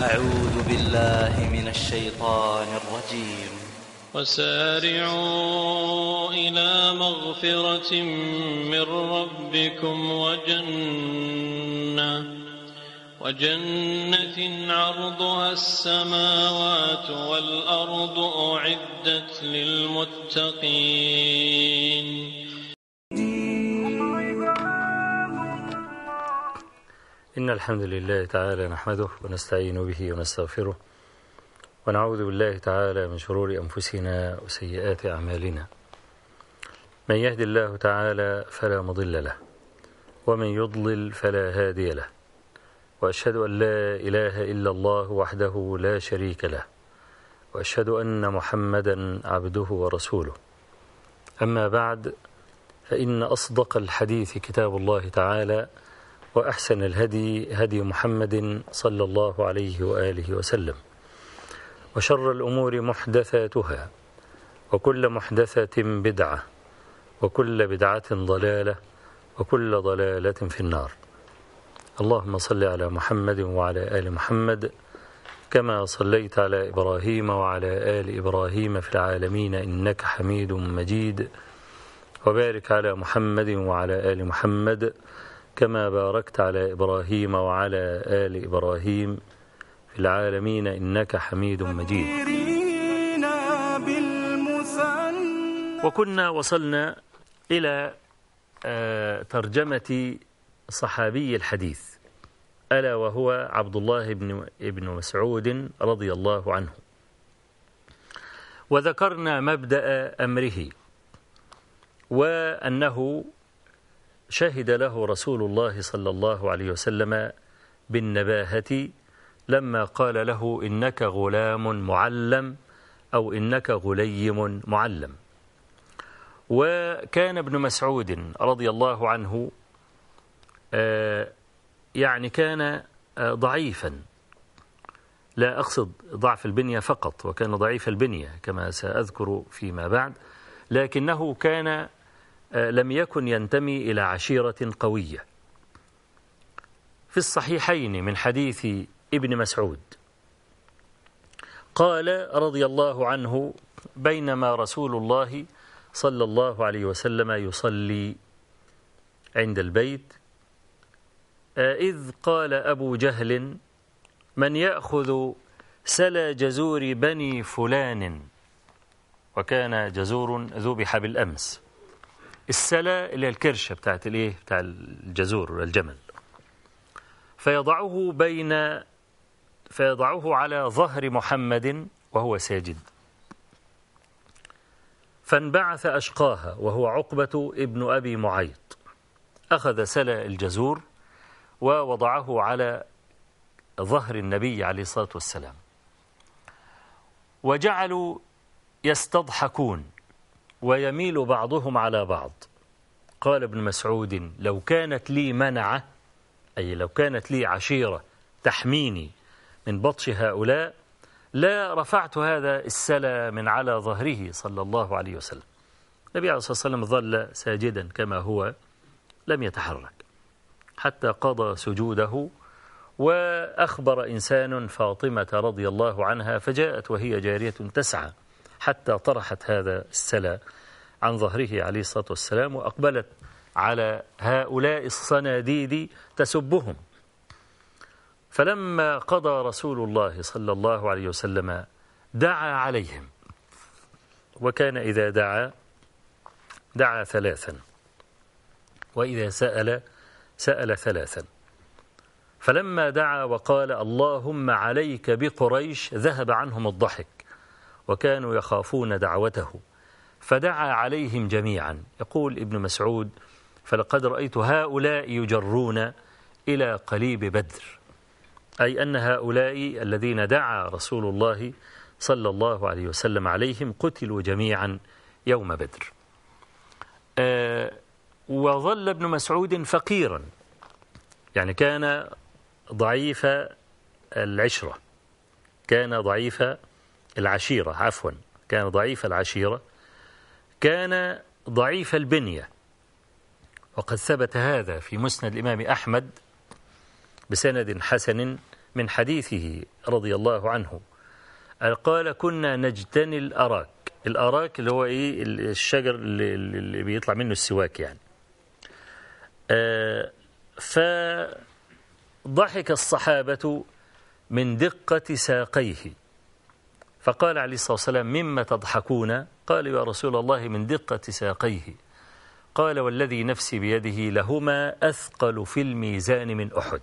أعوذ بالله من الشيطان الرجيم وسارعوا إلى مغفرة من ربكم وجنة وجنة عرضها السماوات والأرض أعدت للمتقين إن الحمد لله تعالى نحمده ونستعين به ونستغفره ونعوذ بالله تعالى من شرور أنفسنا وسيئات أعمالنا من يهد الله تعالى فلا مضل له ومن يضلل فلا هادي له وأشهد أن لا إله إلا الله وحده لا شريك له وأشهد أن محمدا عبده ورسوله أما بعد فإن أصدق الحديث كتاب الله تعالى وأحسن الهدي هدي محمد صلى الله عليه وآله وسلم وشر الأمور محدثاتها وكل محدثة بدعة وكل بدعة ضلالة وكل ضلالة في النار اللهم صل على محمد وعلى آل محمد كما صليت على إبراهيم وعلى آل إبراهيم في العالمين إنك حميد مجيد وبارك على محمد وعلى آل محمد كما باركت على إبراهيم وعلى آل إبراهيم في العالمين إنك حميد مجيد وكنا وصلنا إلى آه، ترجمة صحابي الحديث ألا وهو عبد الله بن ابن مسعود رضي الله عنه وذكرنا مبدأ أمره وأنه شهد له رسول الله صلى الله عليه وسلم بالنباهة لما قال له إنك غلام معلم أو إنك غليم معلم وكان ابن مسعود رضي الله عنه آه، يعني كان آه، ضعيفا لا أقصد ضعف البنية فقط وكان ضعيف البنية كما سأذكر فيما بعد لكنه كان لم يكن ينتمي إلى عشيرة قوية في الصحيحين من حديث ابن مسعود قال رضي الله عنه بينما رسول الله صلى الله عليه وسلم يصلي عند البيت إذ قال أبو جهل من يأخذ سلا جزور بني فلان وكان جزور ذبح بالأمس السلة اللي هي الكرشة بتاعت الايه بتاع الجزور الجمل فيضعه بين فيضعه على ظهر محمد وهو ساجد فانبعث أشقاها وهو عقبة ابن أبي معيط أخذ سلا الجزور ووضعه على ظهر النبي عليه الصلاة والسلام وجعلوا يستضحكون ويميل بعضهم على بعض قال ابن مسعود لو كانت لي منعة أي لو كانت لي عشيرة تحميني من بطش هؤلاء لا رفعت هذا السلا من على ظهره صلى الله عليه وسلم النبي عليه الصلاة والسلام ظل ساجدا كما هو لم يتحرك حتى قضى سجوده وأخبر إنسان فاطمة رضي الله عنها فجاءت وهي جارية تسعى حتى طرحت هذا السلا عن ظهره عليه الصلاة والسلام وأقبلت على هؤلاء الصناديد تسبهم فلما قضى رسول الله صلى الله عليه وسلم دعا عليهم وكان إذا دعا دعا ثلاثا وإذا سأل سأل ثلاثا فلما دعا وقال اللهم عليك بقريش ذهب عنهم الضحك وكانوا يخافون دعوته فدعا عليهم جميعا يقول ابن مسعود فلقد رأيت هؤلاء يجرون إلى قليب بدر أي أن هؤلاء الذين دعا رسول الله صلى الله عليه وسلم عليهم قتلوا جميعا يوم بدر آه وظل ابن مسعود فقيرا يعني كان ضعيف العشرة كان ضعيف العشيرة عفوا كان ضعيف العشيرة كان ضعيف البنية وقد ثبت هذا في مسند الإمام أحمد بسند حسن من حديثه رضي الله عنه قال كنا نجتني الأراك الأراك اللي هو إيه الشجر اللي بيطلع منه السواك يعني آه فضحك الصحابة من دقة ساقيه فقال عليه الصلاة والسلام مما تضحكون قال يا رسول الله من دقة ساقيه قال والذي نفسي بيده لهما أثقل في الميزان من أحد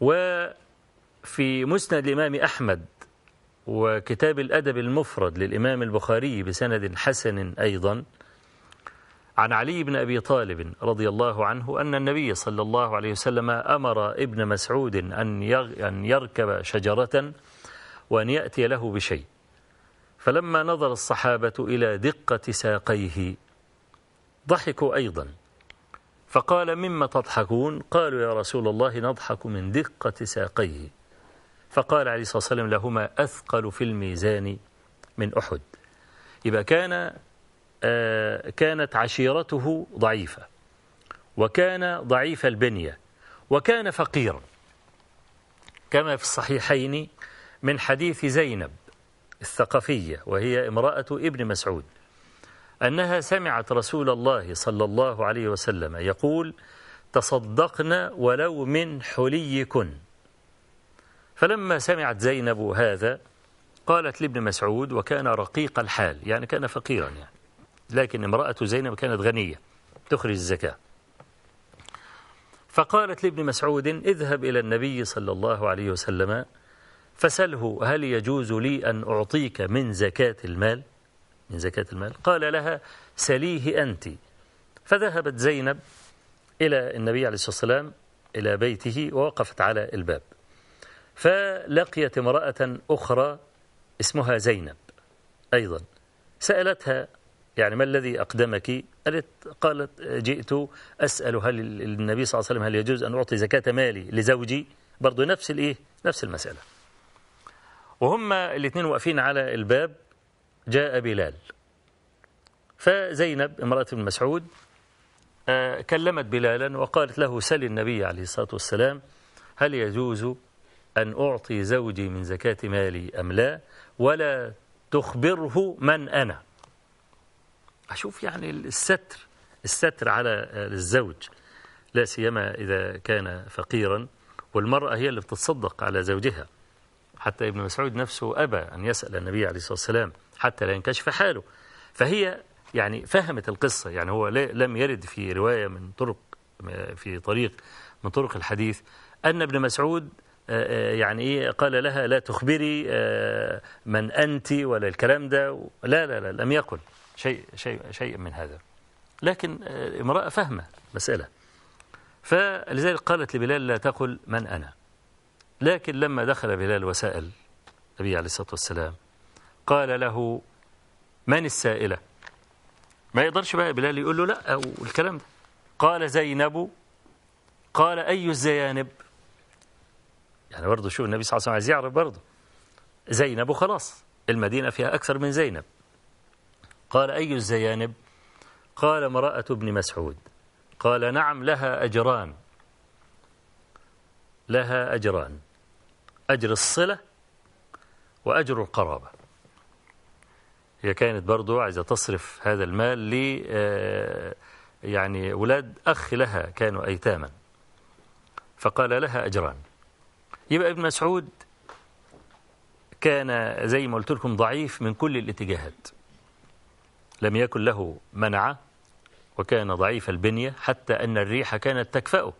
وفي مسند الإمام أحمد وكتاب الأدب المفرد للإمام البخاري بسند حسن أيضا عن علي بن أبي طالب رضي الله عنه أن النبي صلى الله عليه وسلم أمر ابن مسعود أن يركب شجرة وأن يأتي له بشيء فلما نظر الصحابة إلى دقة ساقيه ضحكوا أيضا فقال مما تضحكون قالوا يا رسول الله نضحك من دقة ساقيه فقال عليه الصلاة والسلام لهما أثقل في الميزان من أحد إذا كان آه كانت عشيرته ضعيفة وكان ضعيف البنية وكان فقيرا كما في الصحيحين من حديث زينب الثقفية وهي امرأة ابن مسعود أنها سمعت رسول الله صلى الله عليه وسلم يقول تصدقن ولو من حليكن فلما سمعت زينب هذا قالت لابن مسعود وكان رقيق الحال يعني كان فقيرا يعني لكن امرأة زينب كانت غنية تخرج الزكاة فقالت لابن مسعود اذهب إلى النبي صلى الله عليه وسلم فسله هل يجوز لي أن أعطيك من زكاة المال من زكاة المال قال لها سليه أنت فذهبت زينب إلى النبي عليه الصلاة والسلام إلى بيته ووقفت على الباب فلقيت امرأة أخرى اسمها زينب أيضا سألتها يعني ما الذي أقدمك قالت, قالت جئت أسأل هل النبي صلى الله عليه وسلم هل يجوز أن أعطي زكاة مالي لزوجي برضو نفس الإيه نفس المسألة وهم الاثنين واقفين على الباب جاء بلال فزينب امرأة ابن مسعود آه، كلمت بلالا وقالت له سل النبي عليه الصلاة والسلام هل يجوز أن أعطي زوجي من زكاة مالي أم لا ولا تخبره من أنا أشوف يعني الستر الستر على الزوج لا سيما إذا كان فقيرا والمرأة هي اللي بتتصدق على زوجها حتى ابن مسعود نفسه أبى أن يسأل النبي عليه الصلاة والسلام حتى لا ينكشف حاله فهي يعني فهمت القصة يعني هو لم يرد في رواية من طرق في طريق من طرق الحديث أن ابن مسعود آه، آه، يعني إيه قال لها لا تخبري آه، من أنت ولا الكلام ده لا لا لا لم يقل شيء شيء شيء من هذا لكن امرأة فهمة مسألة فلذلك قالت لبلال لا تقل من أنا لكن لما دخل بلال وسأل النبي عليه الصلاة والسلام قال له من السائلة ما يقدرش بقى بلال يقول له لا أو الكلام ده قال زينب قال أي الزيانب يعني برضه شو النبي صلى الله عليه وسلم عايز يعرف برضه زينب وخلاص المدينة فيها أكثر من زينب قال أي الزيانب قال امرأة ابن مسعود قال نعم لها أجران لها أجران أجر الصلة وأجر القرابة هي كانت برضو عايزة تصرف هذا المال ل آه، يعني أولاد أخ لها كانوا أيتاما فقال لها أجران يبقى ابن مسعود كان زي ما قلت لكم ضعيف من كل الاتجاهات لم يكن له منعة وكان ضعيف البنية حتى أن الريح كانت تكفأه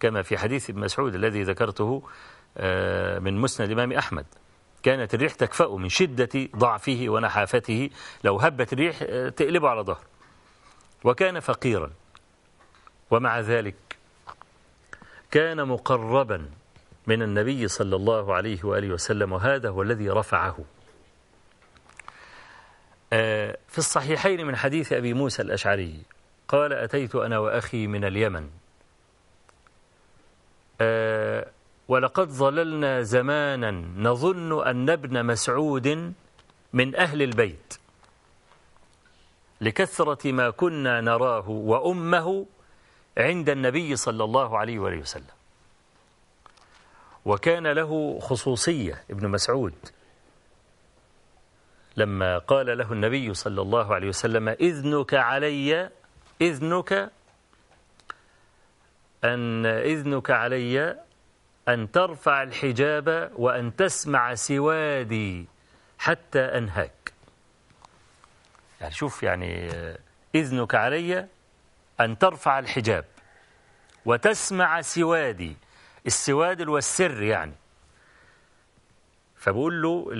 كما في حديث ابن مسعود الذي ذكرته آه، من مسند إمام أحمد كانت الريح تكفأ من شدة ضعفه ونحافته لو هبت الريح آه، تقلبه على ظهره وكان فقيرا ومع ذلك كان مقربا من النبي صلى الله عليه وآله وسلم وهذا هو الذي رفعه آه، في الصحيحين من حديث أبي موسى الأشعري قال أتيت أنا وأخي من اليمن ولقد ظللنا زمانا نظن أن ابن مسعود من أهل البيت لكثرة ما كنا نراه وأمه عند النبي صلى الله عليه وآله وسلم وكان له خصوصية ابن مسعود لما قال له النبي صلى الله عليه وسلم إذنك علي إذنك أن إذنك علي أن ترفع الحجاب وأن تسمع سوادي حتى أنهاك يعني شوف يعني آه، إذنك علي أن ترفع الحجاب وتسمع سوادي السواد والسر يعني فبقول له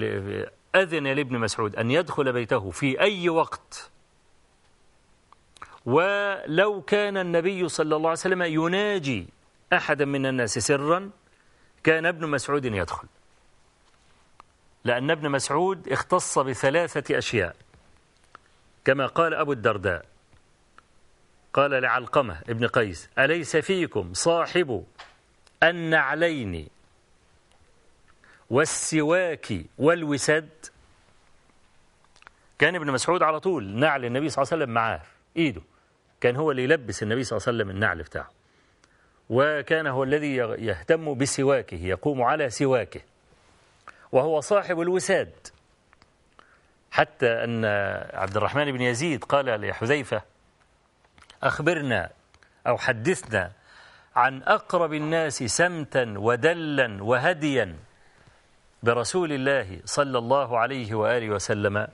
أذن لابن مسعود أن يدخل بيته في أي وقت ولو كان النبي صلى الله عليه وسلم يناجي أحدا من الناس سرا كان ابن مسعود يدخل لأن ابن مسعود اختص بثلاثة أشياء كما قال أبو الدرداء قال لعلقمة ابن قيس أليس فيكم صاحب النعلين والسواك والوسد كان ابن مسعود على طول نعل النبي صلى الله عليه وسلم معاه إيده كان هو اللي يلبس النبي صلى الله عليه وسلم النعل بتاعه وكان هو الذي يهتم بسواكه يقوم على سواكه وهو صاحب الوساد حتى أن عبد الرحمن بن يزيد قال لحذيفة أخبرنا أو حدثنا عن أقرب الناس سمتا ودلا وهديا برسول الله صلى الله عليه وآله وسلم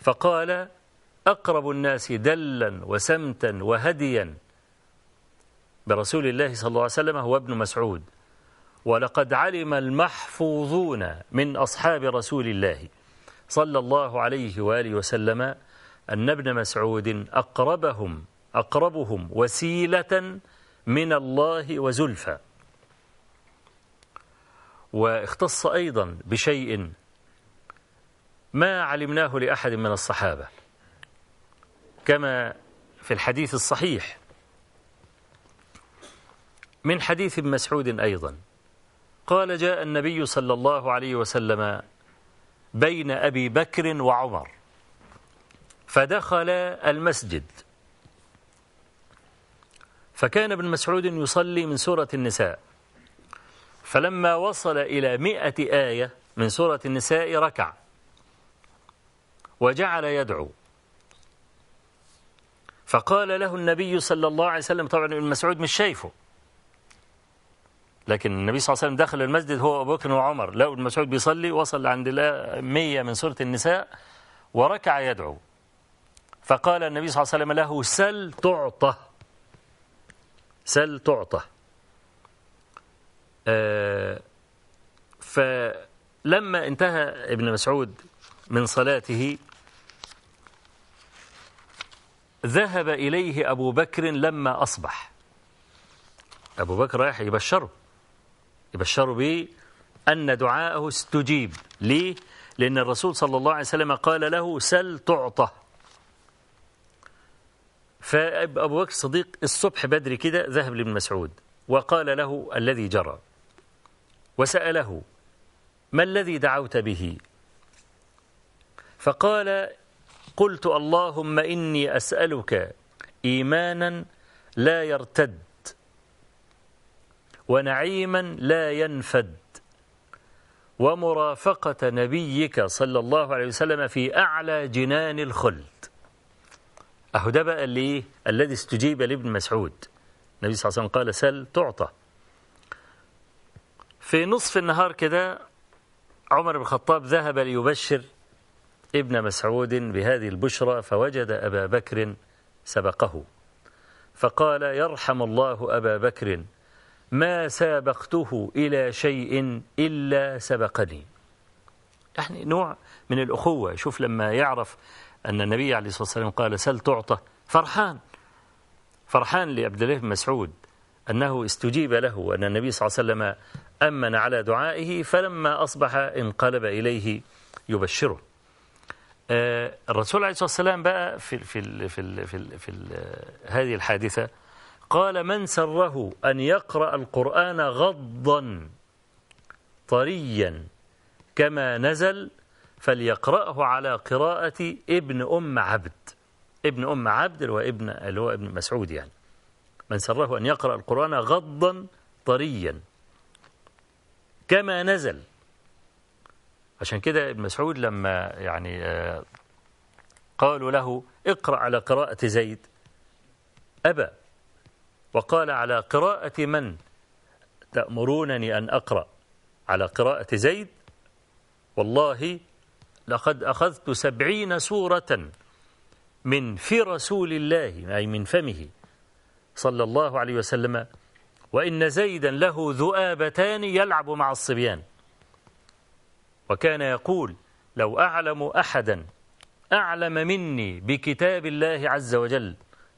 فقال أقرب الناس دلا وسمتا وهديا برسول الله صلى الله عليه وسلم هو ابن مسعود ولقد علم المحفوظون من أصحاب رسول الله صلى الله عليه وآله وسلم أن ابن مسعود أقربهم أقربهم وسيلة من الله وزلفى واختص أيضا بشيء ما علمناه لأحد من الصحابة كما في الحديث الصحيح من حديث ابن مسعود أيضا قال جاء النبي صلى الله عليه وسلم بين أبي بكر وعمر فدخل المسجد فكان ابن مسعود يصلي من سورة النساء فلما وصل إلى مئة آية من سورة النساء ركع وجعل يدعو فقال له النبي صلى الله عليه وسلم طبعا ابن مسعود مش شايفه لكن النبي صلى الله عليه وسلم دخل المسجد هو أبو بكر وعمر لقوا ابن مسعود بيصلي وصل عند مية من سورة النساء وركع يدعو فقال النبي صلى الله عليه وسلم له سل تعطى سل تعطى آه فلما انتهى ابن مسعود من صلاته ذهب إليه أبو بكر لما أصبح أبو بكر رايح يبشره يبشروا به أن دعاءه استجيب ليه؟ لأن الرسول صلى الله عليه وسلم قال له سل تعطى فأبو بكر الصديق الصبح بدري كده ذهب لابن مسعود وقال له الذي جرى وسأله ما الذي دعوت به فقال قلت اللهم إني أسألك إيمانا لا يرتد ونعيما لا ينفد ومرافقة نبيك صلى الله عليه وسلم في أعلى جنان الخلد أهو ده بقى اللي الذي استجيب لابن مسعود النبي صلى الله عليه وسلم قال سل تعطى في نصف النهار كده عمر بن الخطاب ذهب ليبشر ابن مسعود بهذه البشرى فوجد أبا بكر سبقه فقال يرحم الله أبا بكر ما سابقته إلى شيء إلا سبقني يعني نوع من الأخوة شوف لما يعرف أن النبي عليه الصلاة والسلام قال سل تعطى فرحان فرحان لعبد الله بن مسعود أنه استجيب له وأن النبي صلى الله عليه وسلم أمن على دعائه فلما أصبح انقلب إليه يبشره آه، الرسول عليه الصلاة والسلام بقى في في, في في, في في, في هذه الحادثة قال من سره أن يقرأ القرآن غضا طريا كما نزل فليقرأه على قراءة ابن أم عبد ابن أم عبد اللي هو ابن, اللي هو ابن مسعود يعني من سره أن يقرأ القرآن غضا طريا كما نزل عشان كده ابن مسعود لما يعني آه، قالوا له اقرأ على قراءة زيد أبى وقال على قراءة من تأمرونني أن أقرأ على قراءة زيد والله لقد أخذت سبعين سورة من في رسول الله أي من فمه صلى الله عليه وسلم وإن زيدا له ذؤابتان يلعب مع الصبيان وكان يقول لو أعلم أحدا أعلم مني بكتاب الله عز وجل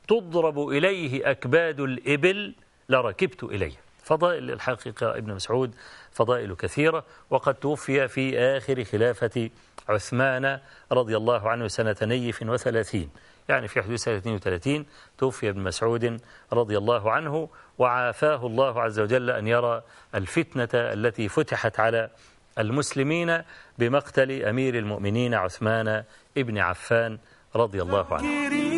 تضرب إليه أكباد الإبل لركبت إليه فضائل الحقيقة ابن مسعود فضائل كثيرة وقد توفي في آخر خلافة عثمان رضي الله عنه سنة نيف وثلاثين يعني في حدود سنة 32 توفي ابن مسعود رضي الله عنه وعافاه الله عز وجل أن يرى الفتنة التي فتحت على المسلمين بمقتل أمير المؤمنين عثمان ابن عفان رضي الله عنه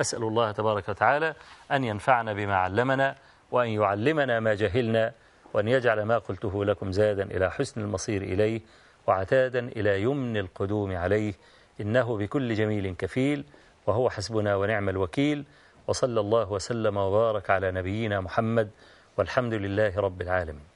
أسأل الله تبارك وتعالى أن ينفعنا بما علمنا وأن يعلمنا ما جهلنا وأن يجعل ما قلته لكم زادا إلى حسن المصير إليه وعتادا إلى يمن القدوم عليه إنه بكل جميل كفيل وهو حسبنا ونعم الوكيل وصلى الله وسلم وبارك على نبينا محمد والحمد لله رب العالمين